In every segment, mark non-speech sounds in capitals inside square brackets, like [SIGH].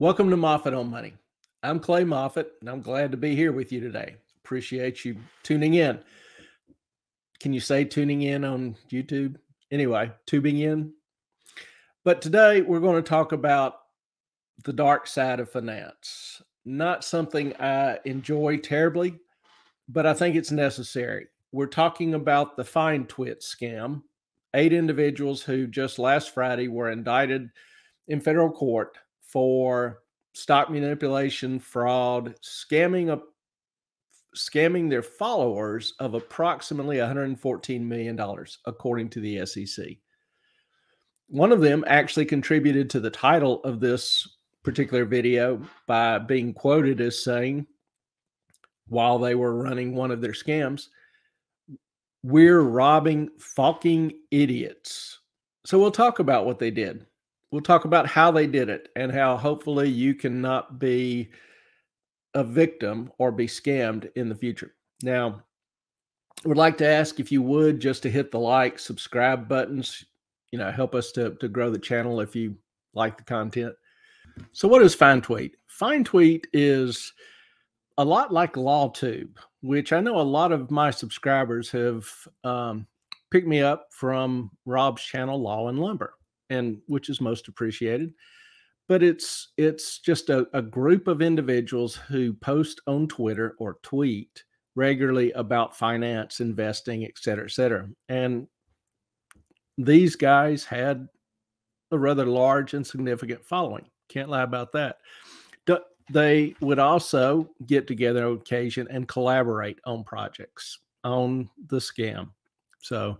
Welcome to Moffat on Money. I'm Clay Moffat, and I'm glad to be here with you today. Appreciate you tuning in. Can you say tuning in on YouTube? Anyway, tubing in. But today we're going to talk about the dark side of finance. Not something I enjoy terribly, but I think it's necessary. We're talking about the Fine Twit scam. Eight individuals who just last Friday were indicted in federal court for stock manipulation, fraud, scamming up scamming their followers of approximately $114 million, according to the SEC. One of them actually contributed to the title of this particular video by being quoted as saying, while they were running one of their scams, we're robbing fucking idiots. So we'll talk about what they did we'll talk about how they did it and how hopefully you cannot be a victim or be scammed in the future. Now, I would like to ask if you would just to hit the like, subscribe buttons, you know, help us to, to grow the channel if you like the content. So, what is FindTweet? Tweet is a lot like LawTube, which I know a lot of my subscribers have um, picked me up from Rob's channel, Law and Lumber and which is most appreciated but it's it's just a, a, group of individuals who post on twitter or tweet regularly about finance investing et cetera et cetera and these guys had a rather large and significant following can't lie about that they would also get together on occasion and collaborate on projects on the scam so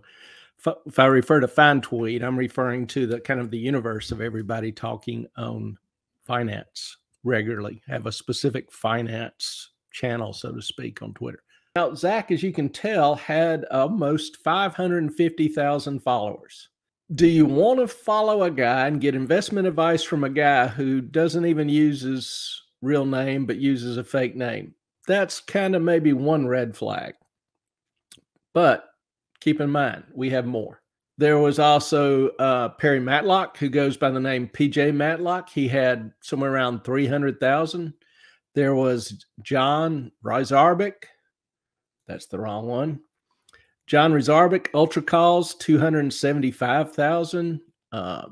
if I refer to Fintoid, I'm referring to the kind of the universe of everybody talking on finance regularly, have a specific finance channel, so to speak, on Twitter. Now, Zach, as you can tell, had almost 550,000 followers. Do you want to follow a guy and get investment advice from a guy who doesn't even use his real name but uses a fake name? That's kind of maybe one red flag. But Keep in mind, we have more. There was also uh, Perry Matlock, who goes by the name PJ Matlock. He had somewhere around 300,000. There was John Rizarbic. That's the wrong one. John Rizarbic, Ultra Calls, 275,000. Uh,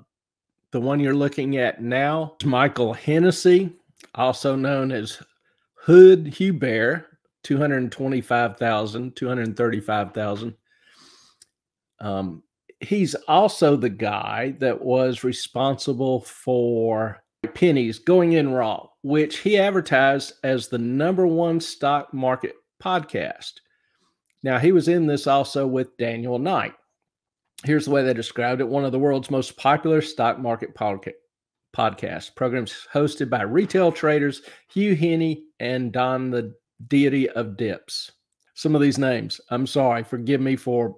the one you're looking at now, Michael Hennessy, also known as Hood Hubert, 225,000, 235,000. Um, he's also the guy that was responsible for pennies going in raw, which he advertised as the number one stock market podcast. Now, he was in this also with Daniel Knight. Here's the way they described it one of the world's most popular stock market podcast Programs hosted by retail traders Hugh Henney and Don the Deity of Dips. Some of these names, I'm sorry, forgive me for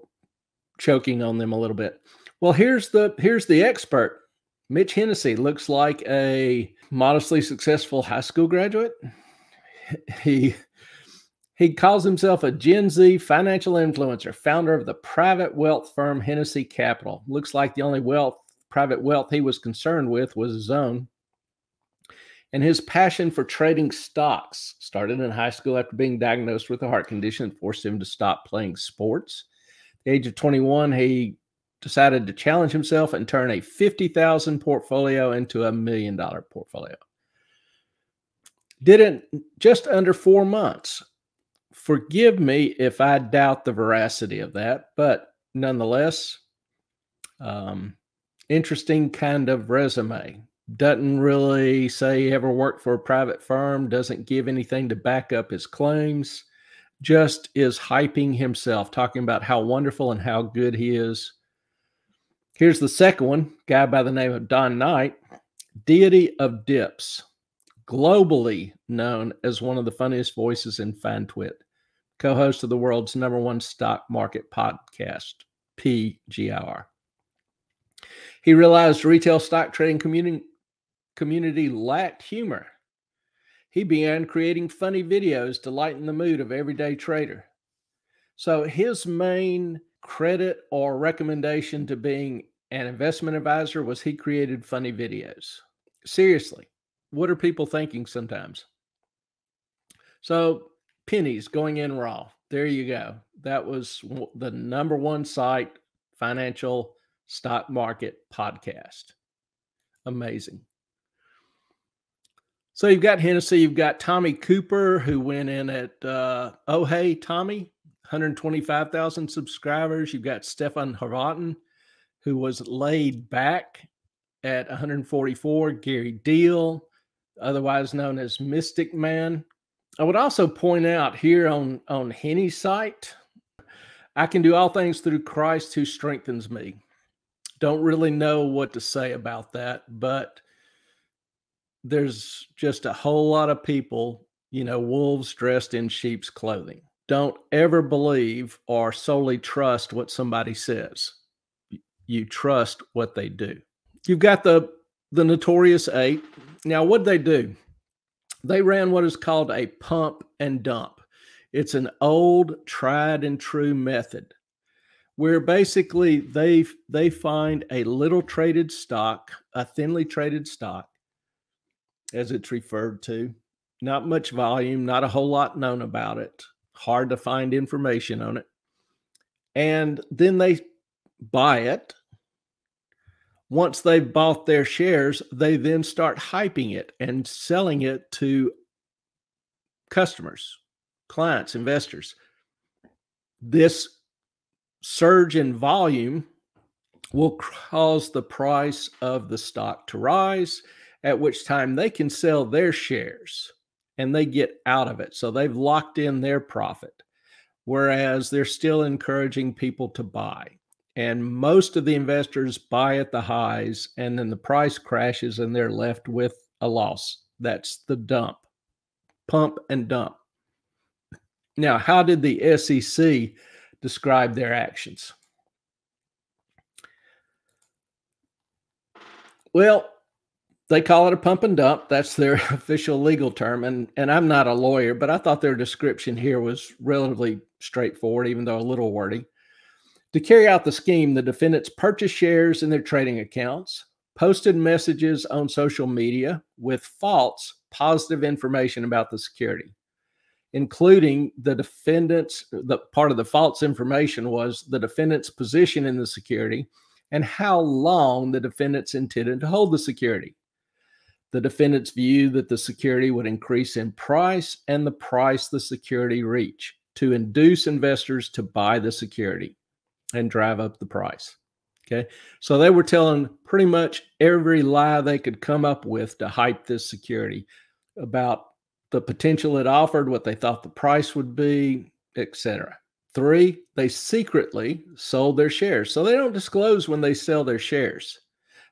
choking on them a little bit. Well, here's the here's the expert. Mitch Hennessy looks like a modestly successful high school graduate. [LAUGHS] He he calls himself a Gen Z financial influencer, founder of the private wealth firm Hennessy Capital. Looks like the only wealth, private wealth he was concerned with was his own. And his passion for trading stocks started in high school after being diagnosed with a heart condition that forced him to stop playing sports the age of 21, he decided to challenge himself and turn a 50,000 portfolio into a million dollar portfolio. Did it just under four months. Forgive me if I doubt the veracity of that, but nonetheless, um, interesting kind of resume. Doesn't really say he ever worked for a private firm, doesn't give anything to back up his claims just is hyping himself, talking about how wonderful and how good he is. Here's the second one, guy by the name of Don Knight, deity of dips, globally known as one of the funniest voices in FanTwit, co host of the world's number one stock market podcast, PGR. He realized retail stock trading community, community lacked humor he began creating funny videos to lighten the mood of everyday trader. So his main credit or recommendation to being an investment advisor was he created funny videos. Seriously, what are people thinking sometimes? So pennies going in raw. There you go. That was the number one site financial stock market podcast. Amazing. So you've got Hennessy, you've got Tommy Cooper, who went in at uh, Oh Hey Tommy, 125,000 subscribers. You've got Stefan Haratin, who was laid back at 144. Gary Deal, otherwise known as Mystic Man. I would also point out here on on Henny's site, I can do all things through Christ who strengthens me. Don't really know what to say about that, but there's just a whole lot of people, you know, wolves dressed in sheep's clothing. Don't ever believe or solely trust what somebody says. You trust what they do. You've got the the notorious eight. Now, what they do? They ran what is called a pump and dump. It's an old, tried and true method where basically they they find a little traded stock, a thinly traded stock, as it's referred to. Not much volume, not a whole lot known about it, hard to find information on it. And then they buy it. Once they've bought their shares, they then start hyping it and selling it to customers, clients, investors. This surge in volume will cause the price of the stock to rise at which time they can sell their shares and they get out of it. So they've locked in their profit, whereas they're still encouraging people to buy. And most of the investors buy at the highs and then the price crashes and they're left with a loss. That's the dump, pump and dump. Now, how did the SEC describe their actions? Well, they call it a pump and dump. That's their [LAUGHS] official legal term. And and I'm not a lawyer, but I thought their description here was relatively straightforward, even though a little wordy. To carry out the scheme, the defendants purchased shares in their trading accounts, posted messages on social media with false positive information about the security, including the defendants. The part of the false information was the defendant's position in the security and how long the defendants intended to hold the security the defendant's view that the security would increase in price and the price the security reach to induce investors to buy the security and drive up the price. Okay. So they were telling pretty much every lie they could come up with to hype this security about the potential it offered, what they thought the price would be, etc. Three, they secretly sold their shares. So they don't disclose when they sell their shares.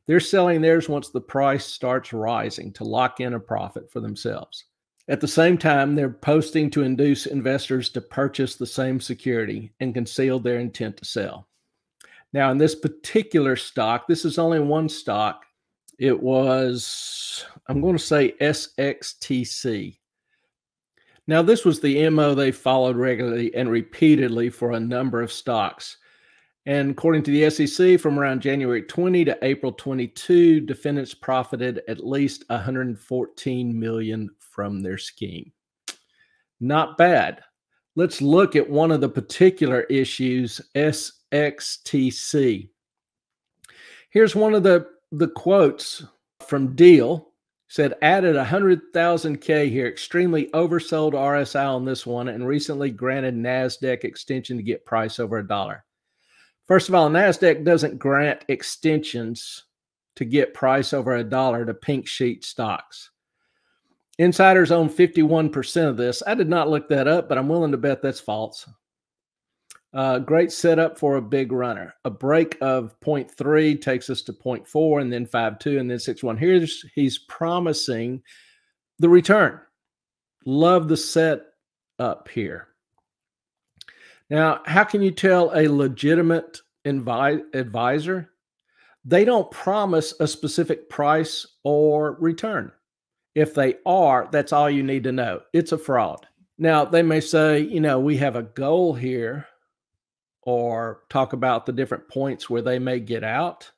They're selling theirs once the price starts rising to lock in a profit for themselves. At the same time, they're posting to induce investors to purchase the same security and conceal their intent to sell. Now, in this particular stock, this is only one stock. It was, I'm going to say SXTC. Now, this was the MO they followed regularly and repeatedly for a number of stocks. And according to the SEC, from around January 20 to April 22, defendants profited at least 114 million from their scheme. Not bad. Let's look at one of the particular issues, SXTC. Here's one of the, the quotes from Deal said added 100,000K here, extremely oversold RSI on this one, and recently granted NASDAQ extension to get price over a dollar. First of all, NASDAQ doesn't grant extensions to get price over a dollar to pink sheet stocks. Insiders own 51% of this. I did not look that up, but I'm willing to bet that's false. Uh, great setup for a big runner. A break of 0.3 takes us to 0.4 and then 5.2 and then 6.1. Here's he's promising the return. Love the set up here. Now, how can you tell a legitimate invi- advisor? They don't promise a specific price or return. If they are, that's all you need to know. It's a fraud. Now, they may say, you know, we have a goal here, or talk about the different points where they may get out.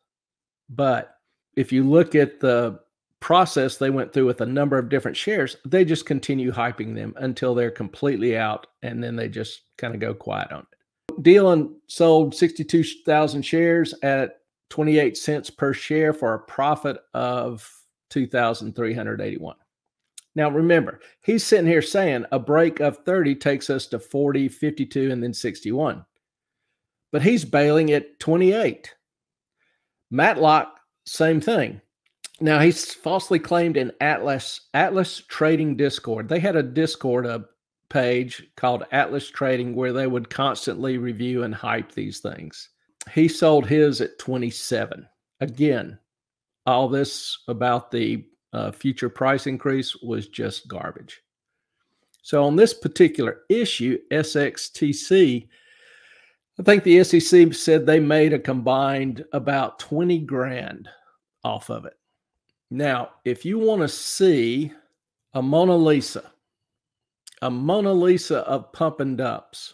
But if you look at the process they went through with a number of different shares, they just continue hyping them until they're completely out and then they just kind of go quiet on it. Dealing sold 62,000 shares at 28 cents per share for a profit of 2,381. Now, remember, he's sitting here saying a break of 30 takes us to 40, 52, and then 61. But he's bailing at 28. Matlock, same thing. Now he's falsely claimed in Atlas Atlas Trading Discord. They had a Discord a uh, page called Atlas Trading where they would constantly review and hype these things. He sold his at 27. Again, all this about the uh, future price increase was just garbage. So on this particular issue, SXTC, I think the SEC said they made a combined about 20 grand off of it. Now, if you want to see a Mona Lisa, a Mona Lisa of pump and dumps,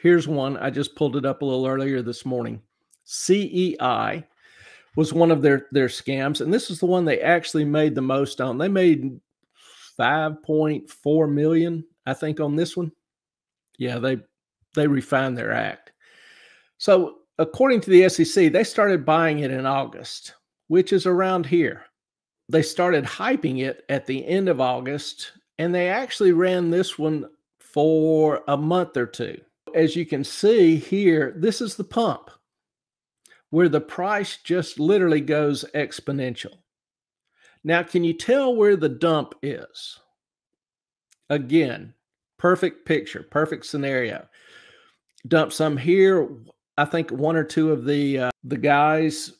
here's one. I just pulled it up a little earlier this morning. CEI was one of their their scams, and this is the one they actually made the most on. They made 5.4 million, I think, on this one. Yeah, they they refined their act. So according to the SEC, they started buying it in August, which is around here they started hyping it at the end of August, and they actually ran this one for a month or two. As you can see here, this is the pump where the price just literally goes exponential. Now, can you tell where the dump is? Again, perfect picture, perfect scenario. Dump some here. I think one or two of the uh, the guys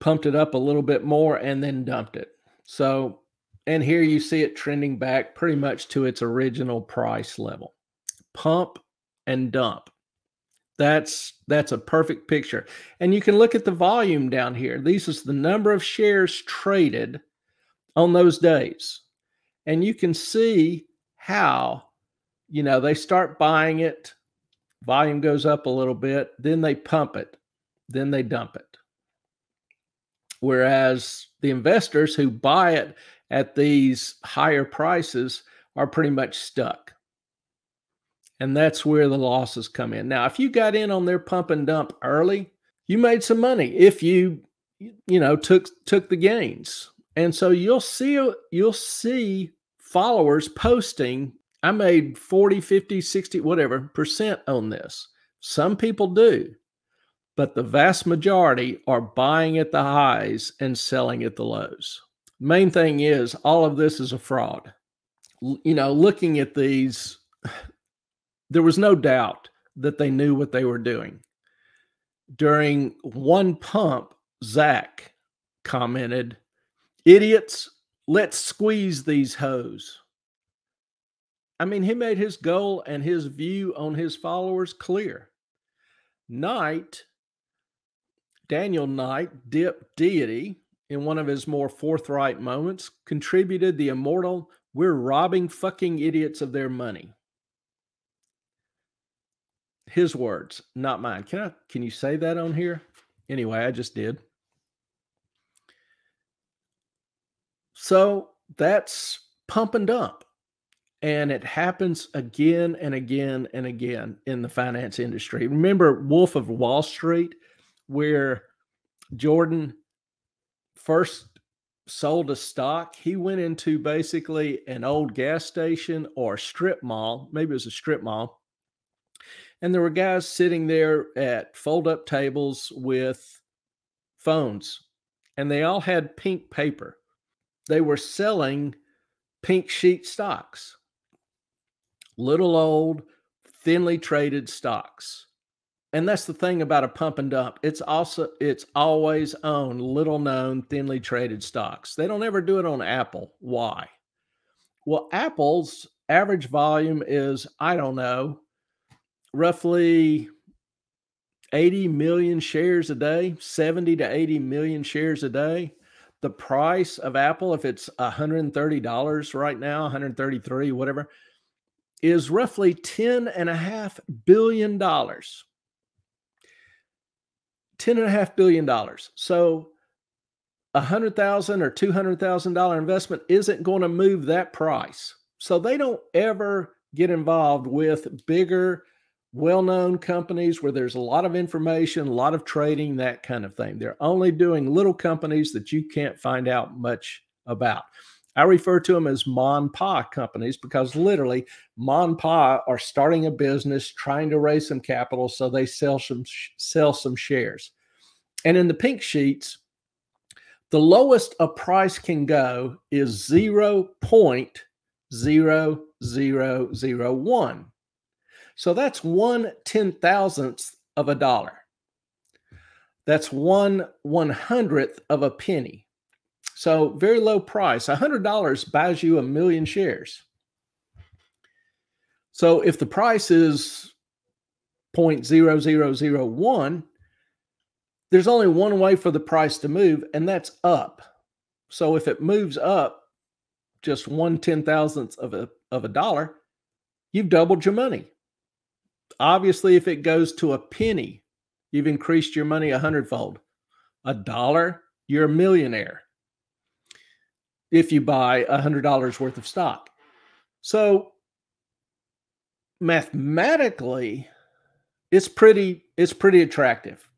pumped it up a little bit more and then dumped it. So, and here you see it trending back pretty much to its original price level. Pump and dump. That's that's a perfect picture. And you can look at the volume down here. This is the number of shares traded on those days. And you can see how you know they start buying it, volume goes up a little bit, then they pump it, then they dump it. Whereas the investors who buy it at these higher prices are pretty much stuck. And that's where the losses come in. Now, if you got in on their pump and dump early, you made some money if you you know took took the gains. And so you'll see you'll see followers posting I made 40, 50, 60 whatever percent on this. Some people do but the vast majority are buying at the highs and selling at the lows. Main thing is, all of this is a fraud. L you know, looking at these, [SIGHS] there was no doubt that they knew what they were doing. During one pump, Zach commented, Idiots, let's squeeze these hoes. I mean, he made his goal and his view on his followers clear. Knight Daniel Knight Dip deity in one of his more forthright moments, contributed the immortal, We're robbing fucking idiots of their money. His words, not mine. Can I can you say that on here? Anyway, I just did. So that's pump and dump. And it happens again and again and again in the finance industry. Remember Wolf of Wall Street? where Jordan first sold a stock. He went into basically an old gas station or strip mall. Maybe it was a strip mall. And there were guys sitting there at fold up tables with phones, and they all had pink paper. They were selling pink sheet stocks, little old, thinly traded stocks. And that's the thing about a pump and dump. It's also it's always on little known, thinly traded stocks. They don't ever do it on Apple. Why? Well, Apple's average volume is, I don't know, roughly 80 million shares a day, 70 to 80 million shares a day. The price of Apple, if it's $130 right now, 133, whatever, is roughly $10.5 billion. $10.5 billion. So a hundred thousand or two hundred thousand dollar investment isn't going to move that price. So they don't ever get involved with bigger, well-known companies where there's a lot of information, a lot of trading, that kind of thing. They're only doing little companies that you can't find out much about. I refer to them as Mon Pa companies because literally Mon Pa are starting a business, trying to raise some capital, so they sell some sell some shares. And in the pink sheets, the lowest a price can go is 0.0001. So that's one ten thousandth of a dollar. That's one one hundredth of a penny. So very low price. $100 buys you a million shares. So if the price is 0.0001, there's only one way for the price to move, and that's up. So if it moves up just one ten thousandth of a of a dollar, you've doubled your money. Obviously, if it goes to a penny, you've increased your money a hundredfold. A dollar, you're a millionaire if you buy $100 worth of stock. So mathematically it's pretty it's pretty attractive.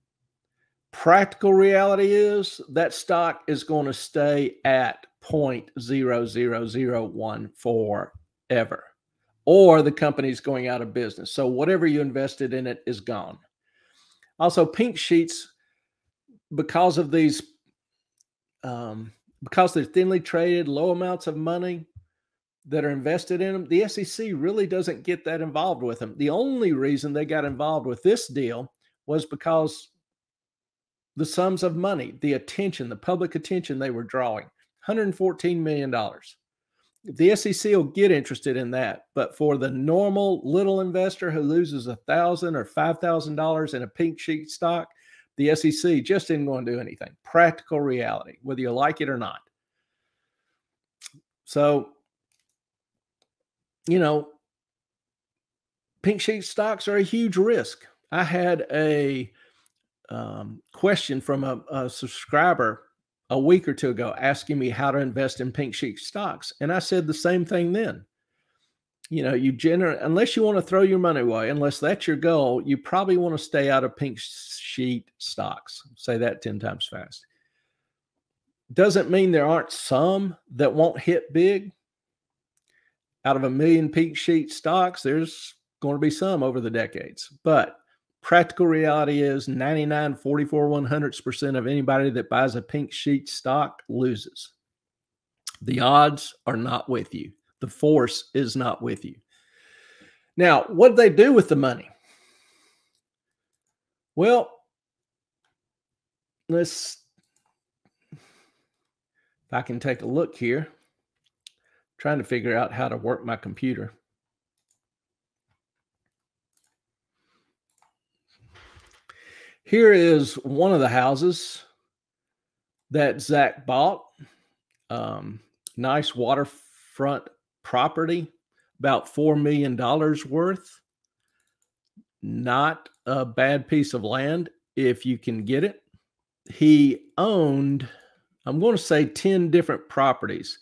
Practical reality is that stock is going to stay at 0.0001 forever or the company's going out of business. So whatever you invested in it is gone. Also pink sheets because of these um, because they're thinly traded, low amounts of money that are invested in them, the SEC really doesn't get that involved with them. The only reason they got involved with this deal was because the sums of money, the attention, the public attention they were drawing $114 million. The SEC will get interested in that, but for the normal little investor who loses a thousand or five thousand dollars in a pink sheet stock, the SEC just isn't going to do anything. Practical reality, whether you like it or not. So, you know, pink sheet stocks are a huge risk. I had a um, question from a, a subscriber a week or two ago asking me how to invest in pink sheet stocks. And I said the same thing then you know, you generate unless you want to throw your money away, unless that's your goal, you probably want to stay out of pink sheet stocks. Say that 10 times fast. Doesn't mean there aren't some that won't hit big. Out of a million pink sheet stocks, there's going to be some over the decades. But practical reality is 99, 44, 100% of anybody that buys a pink sheet stock loses. The odds are not with you. The force is not with you. Now, what do they do with the money? Well, let's, if I can take a look here, I'm trying to figure out how to work my computer. Here is one of the houses that Zach bought. Um, nice waterfront property, about $4 million worth. Not a bad piece of land if you can get it. He owned, I'm going to say, 10 different properties.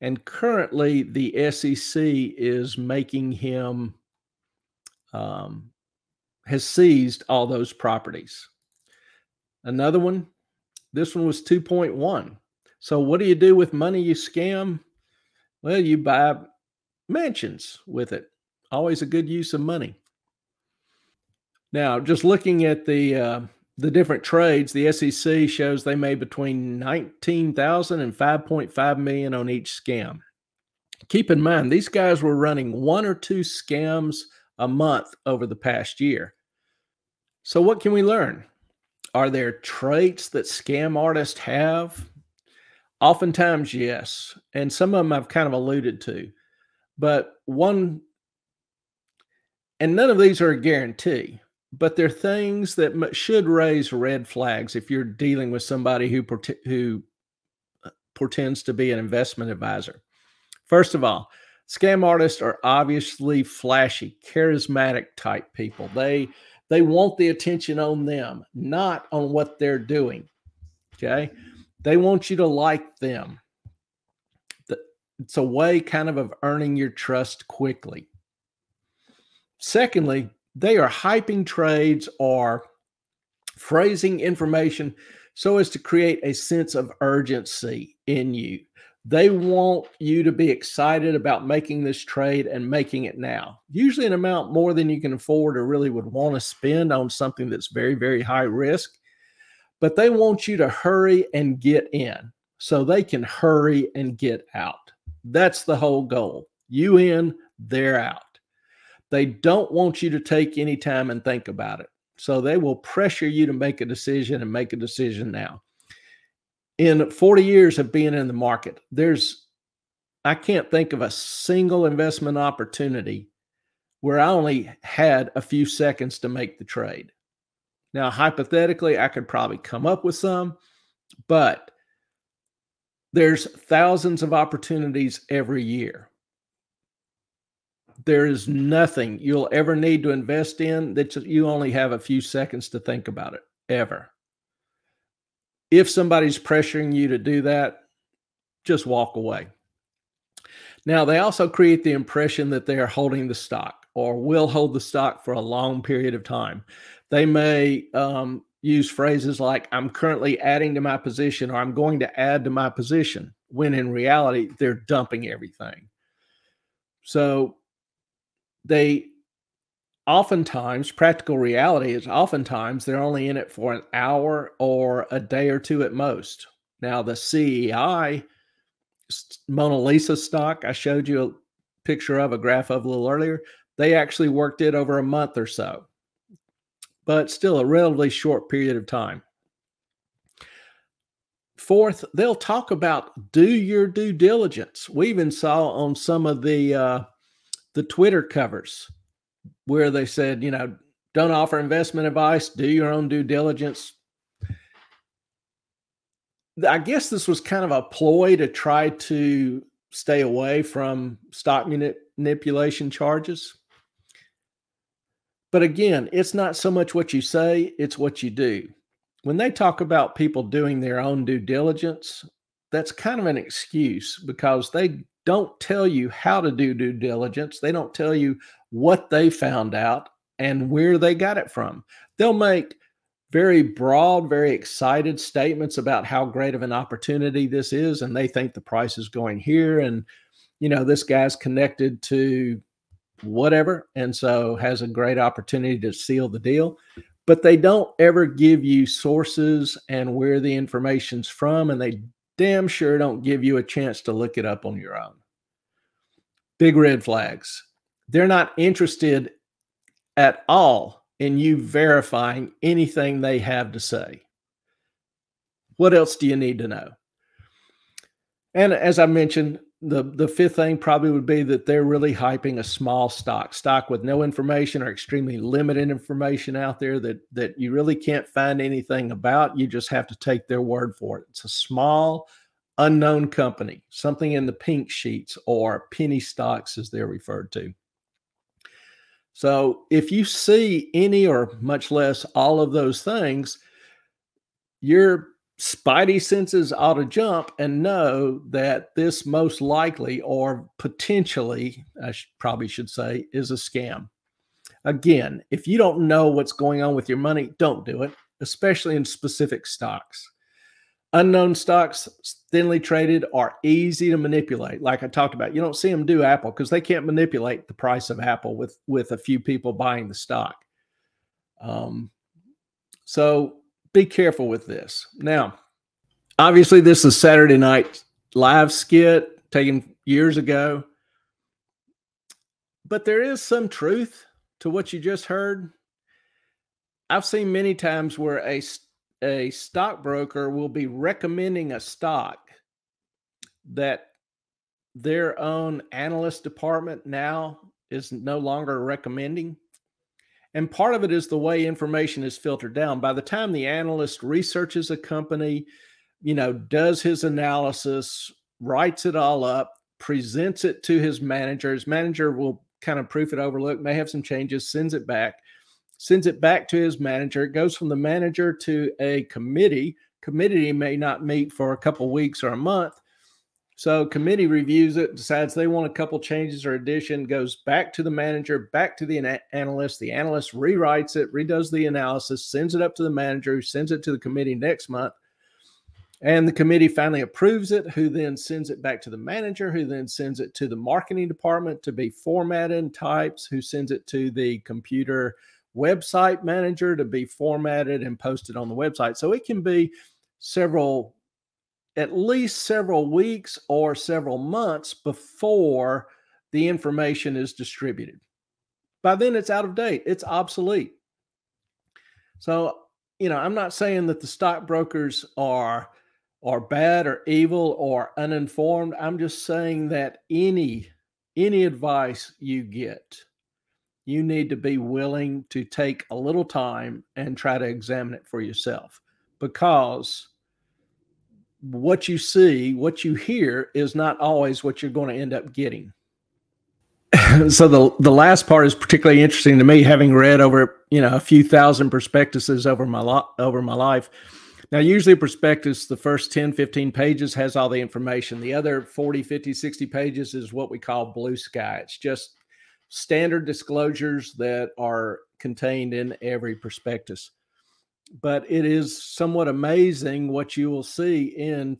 And currently, the SEC is making him, um, has seized all those properties. Another one, this one was 2.1. So, what do you do with money you scam? Well, you buy mansions with it. Always a good use of money. Now, just looking at the uh, the different trades, the SEC shows they made between nineteen thousand and five point five million and 5.5 million on each scam. Keep in mind, these guys were running one or two scams a month over the past year. So, what can we learn? Are there traits that scam artists have Oftentimes, yes. And some of them I've kind of alluded to. But one, and none of these are a guarantee, but they're things that should raise red flags if you're dealing with somebody who, who uh, portends to be an investment advisor. First of all, scam artists are obviously flashy, charismatic type people. They they want the attention on them, not on what they're doing. Okay? They want you to like them. It's a way kind of of earning your trust quickly. Secondly, they are hyping trades or phrasing information so as to create a sense of urgency in you. They want you to be excited about making this trade and making it now. Usually, an amount more than you can afford or really would want to spend on something that's very, very high risk but they want you to hurry and get in so they can hurry and get out. That's the whole goal. You in, they're out. They don't want you to take any time and think about it. So they will pressure you to make a decision and make a decision now. In 40 years of being in the market, there's, I can't think of a single investment opportunity where I only had a few seconds to make the trade. Now, hypothetically, I could probably come up with some, but there's thousands of opportunities every year. There is nothing you'll ever need to invest in that you only have a few seconds to think about it, ever. If somebody's pressuring you to do that, just walk away. Now, they also create the impression that they are holding the stock or will hold the stock for a long period of time. They may um, use phrases like, I'm currently adding to my position or I'm going to add to my position, when in reality, they're dumping everything. So they oftentimes, practical reality is oftentimes they're only in it for an hour or a day or two at most. Now, the CEI Mona Lisa stock, I showed you a picture of a graph of a little earlier, they actually worked it over a month or so but still a relatively short period of time. Fourth, they'll talk about do your due diligence. We even saw on some of the uh, the Twitter covers where they said, you know, don't offer investment advice, do your own due diligence. I guess this was kind of a ploy to try to stay away from stock manipulation charges. But again, it's not so much what you say, it's what you do. When they talk about people doing their own due diligence, that's kind of an excuse because they don't tell you how to do due diligence. They don't tell you what they found out and where they got it from. They'll make very broad, very excited statements about how great of an opportunity this is. And they think the price is going here. And, you know, this guy's connected to whatever. And so has a great opportunity to seal the deal. But they don't ever give you sources and where the information's from. And they damn sure don't give you a chance to look it up on your own. Big red flags. They're not interested at all in you verifying anything they have to say. What else do you need to know? And as I mentioned, the the fifth thing probably would be that they're really hyping a small stock stock with no information or extremely limited information out there that that you really can't find anything about you just have to take their word for it it's a small unknown company something in the pink sheets or penny stocks as they're referred to so if you see any or much less all of those things you're Spidey senses ought to jump and know that this most likely or potentially, I sh probably should say, is a scam. Again, if you don't know what's going on with your money, don't do it, especially in specific stocks. Unknown stocks, thinly traded, are easy to manipulate. Like I talked about, you don't see them do Apple because they can't manipulate the price of Apple with with a few people buying the stock. Um, so be careful with this. Now, obviously, this is Saturday night live skit taken years ago, but there is some truth to what you just heard. I've seen many times where a a stockbroker will be recommending a stock that their own analyst department now is no longer recommending and part of it is the way information is filtered down. By the time the analyst researches a company, you know, does his analysis, writes it all up, presents it to his manager, his manager will kind of proof it overlook, may have some changes, sends it back, sends it back to his manager. It goes from the manager to a committee. Committee may not meet for a couple weeks or a month. So committee reviews it, decides they want a couple changes or addition, goes back to the manager, back to the analyst. The analyst rewrites it, redoes the analysis, sends it up to the manager, who sends it to the committee next month. And the committee finally approves it, who then sends it back to the manager, who then sends it to the marketing department to be formatted and types, who sends it to the computer website manager to be formatted and posted on the website. So it can be several at least several weeks or several months before the information is distributed. By then, it's out of date, it's obsolete. So, you know, I'm not saying that the stockbrokers are are bad or evil or uninformed. I'm just saying that any any advice you get, you need to be willing to take a little time and try to examine it for yourself because what you see, what you hear is not always what you're going to end up getting. [LAUGHS] so the the last part is particularly interesting to me having read over, you know, a few thousand prospectuses over my lo- over my life. Now, usually a prospectus, the first 10, 15 pages has all the information. The other 40, 50, 60 pages is what we call blue sky. It's just standard disclosures that are contained in every prospectus but it is somewhat amazing what you will see in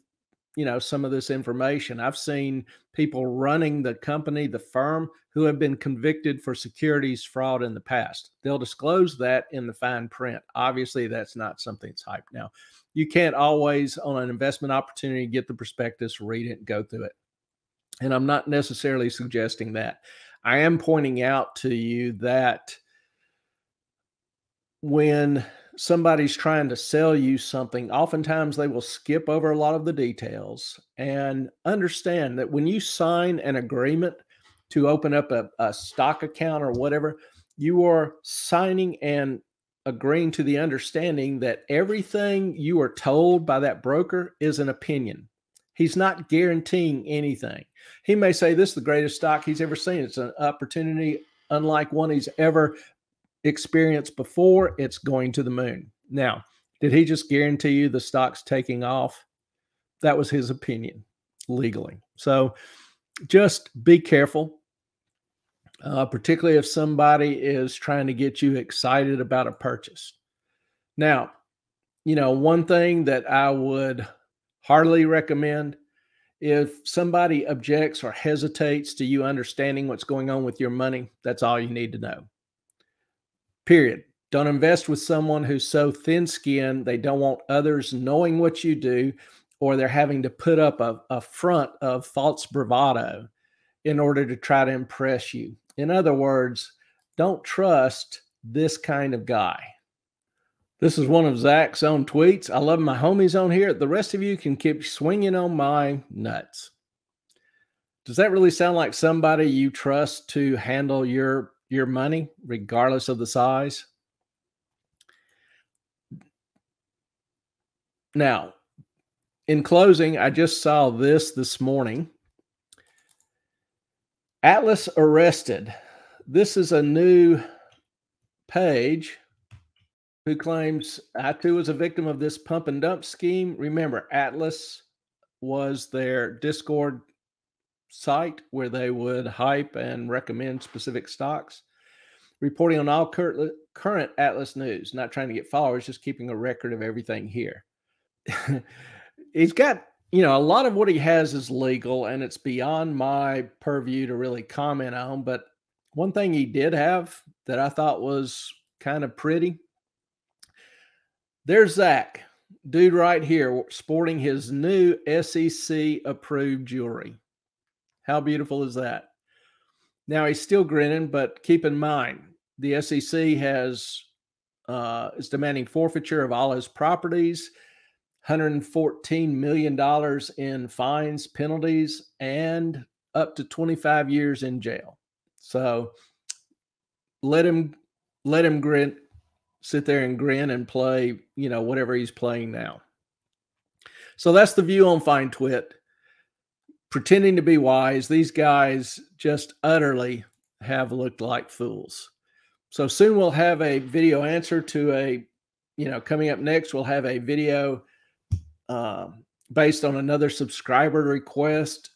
you know some of this information i've seen people running the company the firm who have been convicted for securities fraud in the past they'll disclose that in the fine print obviously that's not something that's hyped now you can't always on an investment opportunity get the prospectus read it go through it and i'm not necessarily suggesting that i am pointing out to you that when somebody's trying to sell you something, oftentimes they will skip over a lot of the details and understand that when you sign an agreement to open up a, a stock account or whatever, you are signing and agreeing to the understanding that everything you are told by that broker is an opinion. He's not guaranteeing anything. He may say this is the greatest stock he's ever seen. It's an opportunity unlike one he's ever experience before, it's going to the moon. Now, did he just guarantee you the stock's taking off? That was his opinion legally. So just be careful, uh, particularly if somebody is trying to get you excited about a purchase. Now, you know, one thing that I would hardly recommend if somebody objects or hesitates to you understanding what's going on with your money, that's all you need to know. Period. Don't invest with someone who's so thin skinned they don't want others knowing what you do or they're having to put up a, a front of false bravado in order to try to impress you. In other words, don't trust this kind of guy. This is one of Zach's own tweets. I love my homies on here. The rest of you can keep swinging on my nuts. Does that really sound like somebody you trust to handle your your money, regardless of the size. Now, in closing, I just saw this this morning. Atlas arrested. This is a new page who claims I too was a victim of this pump and dump scheme. Remember, Atlas was their Discord site where they would hype and recommend specific stocks, reporting on all cur- current Atlas news, not trying to get followers, just keeping a record of everything here. [LAUGHS] He's got, you know, a lot of what he has is legal and it's beyond my purview to really comment on. But one thing he did have that I thought was kind of pretty there's Zach, dude right here, sporting his new SEC approved jewelry. How beautiful is that? Now he's still grinning, but keep in mind the SEC has uh, is demanding forfeiture of all his properties, 114 million dollars in fines, penalties, and up to 25 years in jail. So let him let him grin, sit there and grin and play, you know, whatever he's playing now. So that's the view on Fine Twit pretending to be wise, these guys just utterly have looked like fools. So soon we'll have a video answer to a, you know, coming up next, we'll have a video uh, based on another subscriber request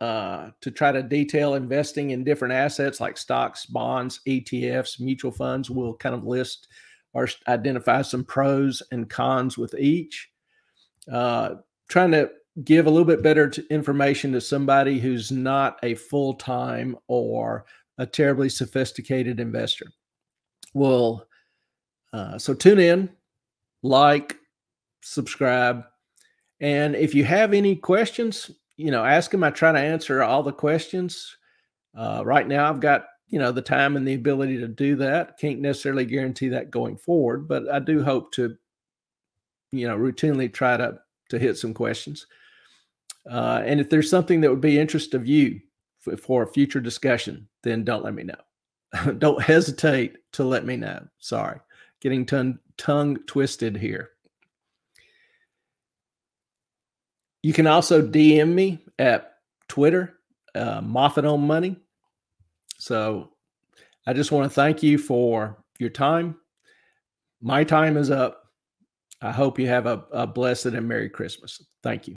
uh, to try to detail investing in different assets like stocks, bonds, ETFs, mutual funds. We'll kind of list or identify some pros and cons with each. Uh, trying to give a little bit better t- information to somebody who's not a full time or a terribly sophisticated investor. Well, uh, so tune in, like, subscribe, and if you have any questions, you know, ask them. I try to answer all the questions. Uh, right now, I've got you know the time and the ability to do that. Can't necessarily guarantee that going forward, but I do hope to, you know, routinely try to to hit some questions. Uh, and if there's something that would be interest of you for, for a future discussion, then don't let me know. [LAUGHS] don't hesitate to let me know. Sorry, getting tongue, tongue twisted here. You can also DM me at Twitter, uh, Moffat on Money. So I just want to thank you for your time. My time is up. I hope you have a, a blessed and Merry Christmas. Thank you.